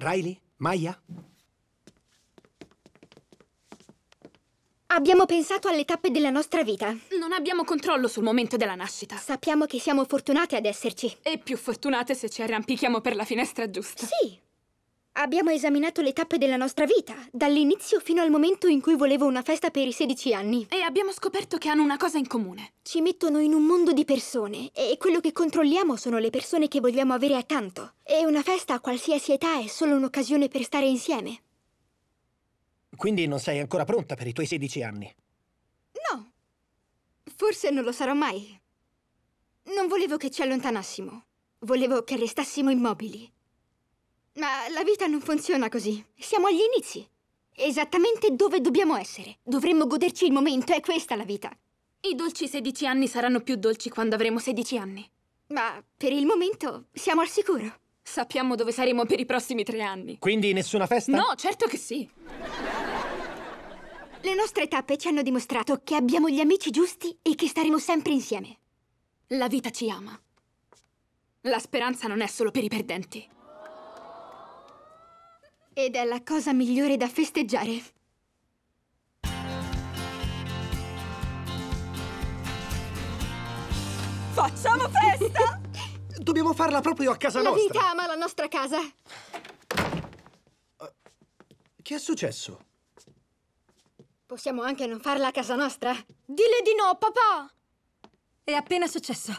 Riley? Maya? Abbiamo pensato alle tappe della nostra vita. Non abbiamo controllo sul momento della nascita. Sappiamo che siamo fortunate ad esserci. E più fortunate se ci arrampichiamo per la finestra giusta. Sì, Abbiamo esaminato le tappe della nostra vita, dall'inizio fino al momento in cui volevo una festa per i 16 anni. E abbiamo scoperto che hanno una cosa in comune. Ci mettono in un mondo di persone e quello che controlliamo sono le persone che vogliamo avere a tanto. E una festa a qualsiasi età è solo un'occasione per stare insieme. Quindi non sei ancora pronta per i tuoi 16 anni? No. Forse non lo sarò mai. Non volevo che ci allontanassimo. Volevo che restassimo immobili. Ma la vita non funziona così. Siamo agli inizi. Esattamente dove dobbiamo essere. Dovremmo goderci il momento, è questa la vita. I dolci 16 anni saranno più dolci quando avremo 16 anni. Ma per il momento siamo al sicuro. Sappiamo dove saremo per i prossimi tre anni. Quindi nessuna festa? No, certo che sì. Le nostre tappe ci hanno dimostrato che abbiamo gli amici giusti e che staremo sempre insieme. La vita ci ama. La speranza non è solo per i perdenti. Ed è la cosa migliore da festeggiare. Facciamo festa! Dobbiamo farla proprio a casa la nostra. La vita ama la nostra casa. Uh, che è successo? Possiamo anche non farla a casa nostra? Dille di no, papà! È appena successo.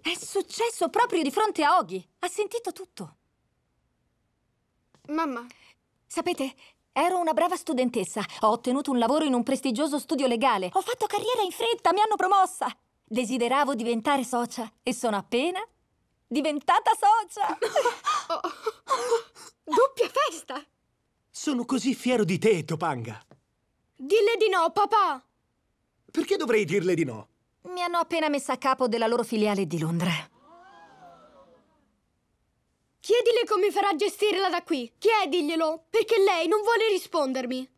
È successo proprio di fronte a Oghi. Ha sentito tutto. Mamma, Sapete, ero una brava studentessa. Ho ottenuto un lavoro in un prestigioso studio legale. Ho fatto carriera in fretta, mi hanno promossa. Desideravo diventare socia e sono appena diventata socia. Doppia festa! Sono così fiero di te, Topanga. Dille di no, papà! Perché dovrei dirle di no? Mi hanno appena messa a capo della loro filiale di Londra. Chiedile come farà a gestirla da qui. Chiediglielo, perché lei non vuole rispondermi.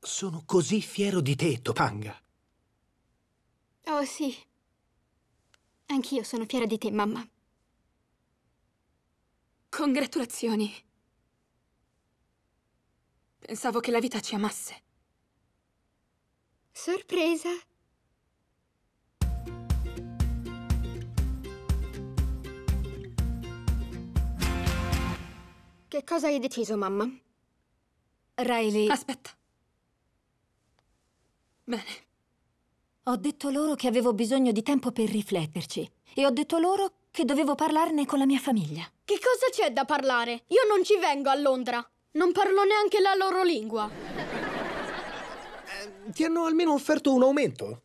Sono così fiero di te, Topanga. Oh, sì. Anch'io sono fiera di te, mamma. Congratulazioni. Pensavo che la vita ci amasse. Sorpresa. Che cosa hai deciso, mamma? Riley... Aspetta. Bene. Ho detto loro che avevo bisogno di tempo per rifletterci e ho detto loro che dovevo parlarne con la mia famiglia. Che cosa c'è da parlare? Io non ci vengo a Londra. Non parlo neanche la loro lingua. Eh, ti hanno almeno offerto un aumento?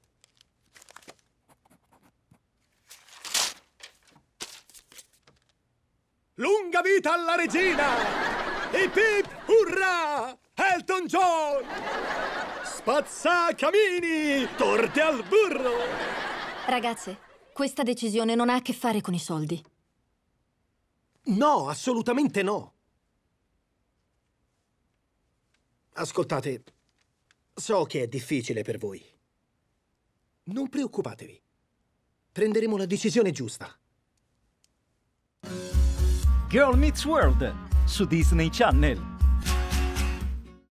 Lunga vita alla regina! Hip hip hurra! Elton John! Spazzacamini! Torte al burro! Ragazze, questa decisione non ha a che fare con i soldi. No, assolutamente no. Ascoltate, so che è difficile per voi. Non preoccupatevi. Prenderemo la decisione giusta. Girl Meets World su Disney Channel.